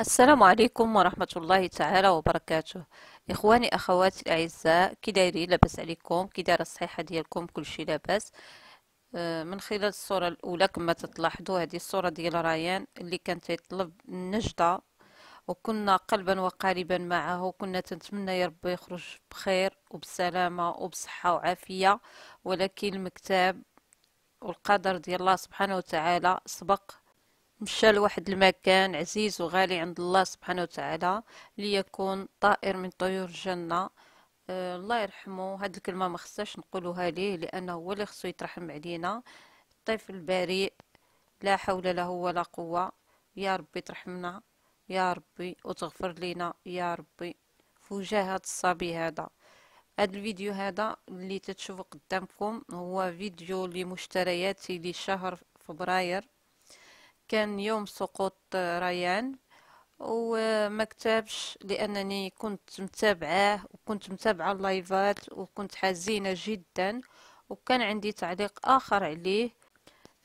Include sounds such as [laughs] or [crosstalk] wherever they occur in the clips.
السلام عليكم ورحمة الله تعالى وبركاته إخواني أخواتي الأعزاء كي لبس لاباس عليكم كدار الصحيحة ديالكم كلشي لاباس آه، من خلال الصورة الأولى كما تتلاحظوا هذه الصورة ديال ريان اللي كان تيطلب النجدة وكنا قلبا وقالبا معه وكنا تنتمنى يا رب يخرج بخير وبسلامة وبصحة وعافية ولكن المكتاب والقدر ديال الله سبحانه وتعالى سبق مشى لواحد المكان عزيز وغالي عند الله سبحانه وتعالى ليكون طائر من طيور الجنة آه، الله يرحمه هاد الكلمة ما خصاش نقولها ليه لأنه هو اللي خصو يترحم علينا الطفل بريء لا حول له ولا قوة يا ربي ترحمنا يا ربي وتغفر لينا يا ربي فوجاه هاد الصبي هذا هاد الفيديو هذا اللي تتشوفوا قدامكم هو فيديو لمشترياتي لشهر فبراير كان يوم سقوط ريان وما كتبش لانني كنت متابعه وكنت متابعه اللايفات وكنت حزينه جدا وكان عندي تعليق اخر عليه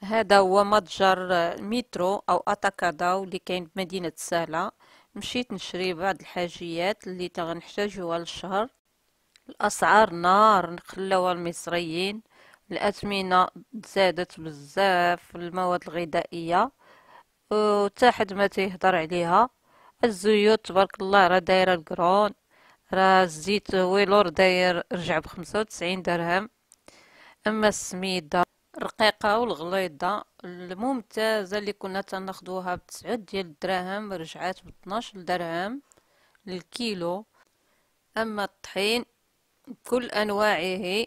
هذا هو متجر مترو او اتاكاداو اللي كاين بمدينه سالا مشيت نشري بعض الحاجيات اللي تغنحتاجوها للشهر الاسعار نار خلاوها المصريين الاثمنه زادت بزاف المواد الغذائيه وتا حد ما تيهضر عليها الزيوت تبارك الله راه دايره الكرون راه الزيت ويلور داير رجع بخمسة وتسعين درهم اما السميده الرقيقه والغليظه الممتازه اللي كنا تناخدوها 9 ديال الدراهم رجعات ب 12 درهم للكيلو اما الطحين بكل انواعه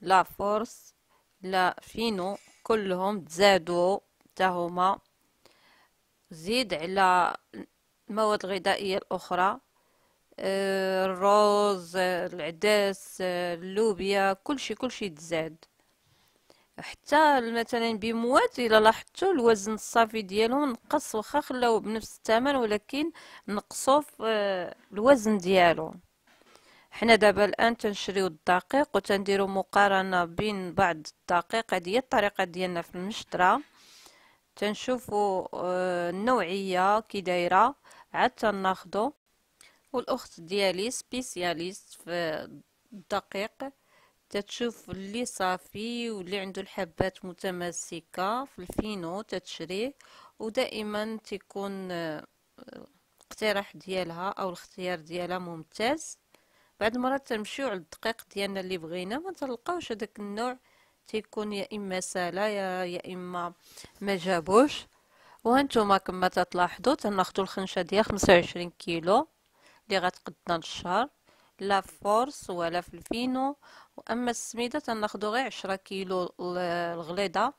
لا فورس لا فينو كلهم تزادوا حتى زيد على المواد الغذائية الأخرى آه، الروز العدس آه، اللوبيا كلشي كلشي تزاد حتى مثلا بموات الا لاحظتوا الوزن الصافي ديالو نقص واخا خلاو بنفس الثمن ولكن نقصوا آه، الوزن ديالو حنا دابا الان تنشريو الدقيق وتنديروا مقارنه بين بعض الدقيق هذه هي الطريقه ديالنا في المشطره تنشوفوا النوعيه آه، كي دايره عاد تناخذو والاخت ديالي سبيسياليست في الدقيق تتشوف اللي صافي واللي عنده الحبات متماسكه في الفينو تتشريه ودائما تيكون الاقتراح آه، ديالها او الاختيار ديالها ممتاز بعد مرات تنمشيو على الدقيق ديالنا اللي بغينا ما تلقاوش هذاك النوع تيكون يا اما ساله يا يا اما ما جابوش وهانتوما كما تلاحظوا تناخذوا الخنشه ديال 25 كيلو اللي غتقدنا للشهر لا فورس ولا في الفينو واما السميده تناخذوا غير 10 كيلو الغليظه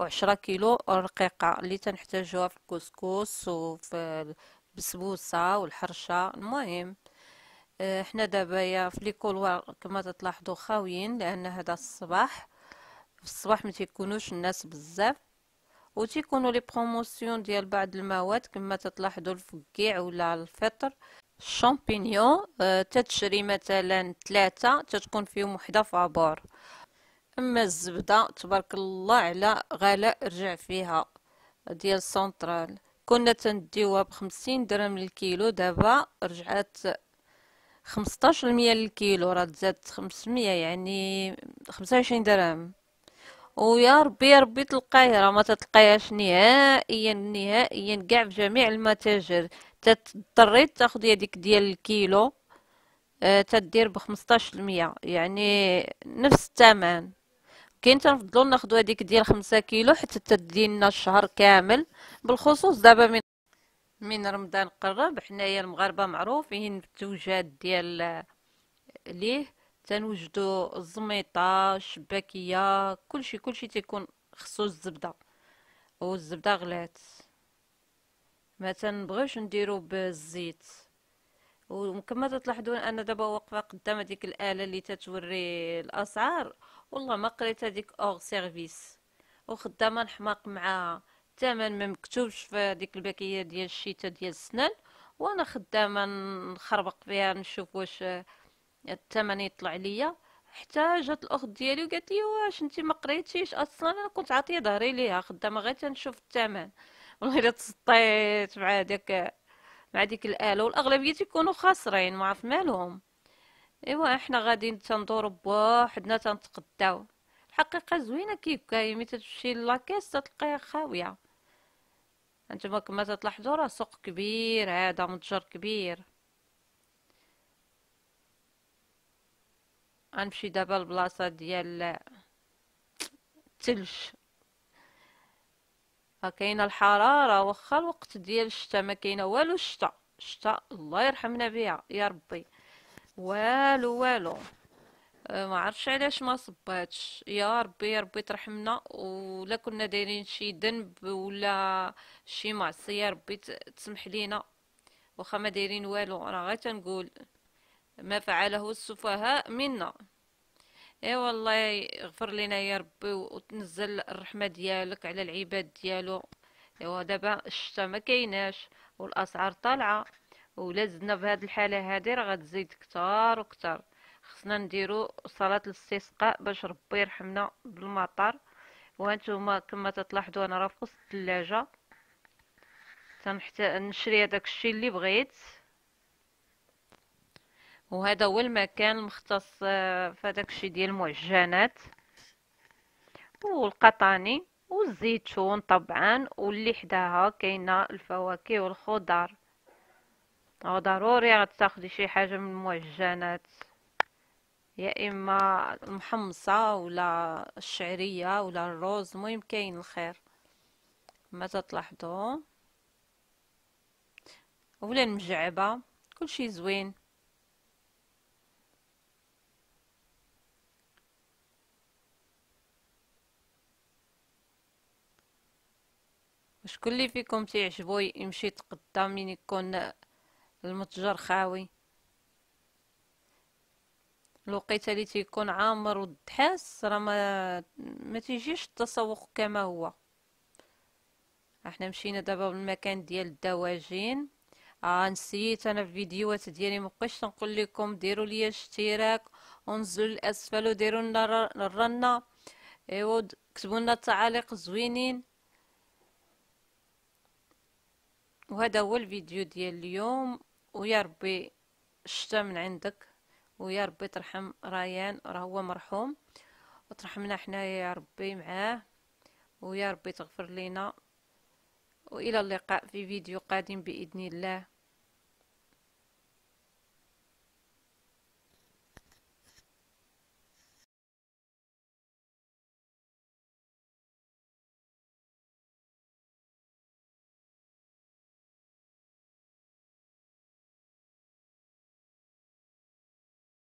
و10 كيلو الرقيقه اللي تنحتاجوها في الكسكس وفي البسبوسه والحرشه المهم آه، حنا دابا في لي كولوار كما تلاحظوا خاويين لان هذا الصباح في الصباح ما تيكونوش الناس بزاف و تيكونوا لي بروموسيون ديال بعض المواد كما تلاحظوا الفكيع ولا الفطر الشامبينيون آه، تتشري مثلا ثلاثة تتكون فيهم وحده فابور اما الزبده تبارك الله على غلاء رجع فيها ديال سنترال كنا تنديوها بخمسين درهم للكيلو دابا رجعت خمسطاش المية للكيلو راه تزاد خمسمية يعني خمسة وعشرين درهم ويا ربي يا ربي تلقايه راه ما تلقاهاش نهائيا نهائيا كاع في جميع المتاجر تضطري تاخذ هذيك ديال الكيلو آه، تدير بخمسطاش المية يعني نفس الثمن كاين تنفضلو ناخدو هذيك ديال خمسة كيلو حتى تدي لنا الشهر كامل بالخصوص دابا من من رمضان قرب حنايا المغاربه معروفين بالتوجات ديال ليه تنوجدو الزميطه الشباكيه كلشي كلشي تيكون خصو الزبده والزبده غلات ما تنبغيوش نديرو بالزيت وكما تلاحظون انا دابا واقفه قدام هذيك الاله اللي تتوري الاسعار والله ما قريت هذيك اور سيرفيس وخدامه نحماق معاها الثمن ما مكتوبش في هذيك الباكيه ديال الشتاء ديال السنان وانا خدامه نخربق فيها نشوف واش الثمن يطلع ليا حتى جات الاخت ديالي وقالت لي واش انت ما قريتيش اصلا انا كنت عاطيه ظهري ليها خدامه غير تنشوف الثمن [laughs] والله الا تسطيت مع داك مع ديك الاله والاغلبيه تيكونوا خاسرين ما عرف مالهم ايوا احنا غادي تندورو بوحدنا تنتقداو الحقيقه زوينه كيف كاين ملي تمشي لاكاس تلقاها خاويه انتما كما تلاحظوا راه سوق كبير هذا متجر كبير غنمشي دابا البلاصه ديال الثلج ها كاينه الحراره واخا الوقت ديال الشتاء ما كاينه والو الشتاء الشتاء الله يرحمنا بها يا ربي والو والو آه، ما عرفش علاش ما صباتش يا ربي يا ربي ترحمنا ولا كنا دايرين شي ذنب ولا شي معصيه ربي تسمح لينا واخا ما دايرين والو راه غير تنقول ما فعله السفهاء منا اي والله يغفر لنا يا ربي وتنزل الرحمه ديالك على العباد ديالو ايوا دابا الشتا ما كايناش والاسعار طالعه ولا زدنا بهاد الحاله هادي راه غتزيد كتار وكثار خصنا نديرو صلاه الاستسقاء باش ربي يرحمنا بالمطر وهانتوما كما تتلاحظوا انا راه في وسط الثلاجه تنحت نشري هذاك الشيء اللي بغيت وهذا هو المكان المختص آه، في هذاك الشيء ديال المعجنات والقطاني والزيتون طبعا واللي حداها كاينه الفواكه والخضر او آه، ضروري غتاخدي شي حاجه من المعجنات يا اما المحمصه ولا الشعريه ولا الروز المهم كاين الخير ما تلاحظوا ولا المجعبه كلشي زوين شكون اللي فيكم تيعجبو يمشي يتقدى من يكون المتجر خاوي الوقيته اللي تيكون عامر والدحاس راه ما ما تيجيش التسوق كما هو احنا مشينا دابا بالمكان ديال الدواجن آه نسيت انا في الفيديوهات ديالي بقيتش تنقول لكم ديروا لي اشتراك ونزلوا للاسفل وديروا لنا الرنه ايوا كتبوا لنا تعاليق زوينين وهذا هو الفيديو ديال اليوم ويا ربي شتا من عندك ويا ربي ترحم ريان راه هو مرحوم وترحمنا حنايا يا ربي معاه ويا ربي تغفر لينا والى اللقاء في فيديو قادم باذن الله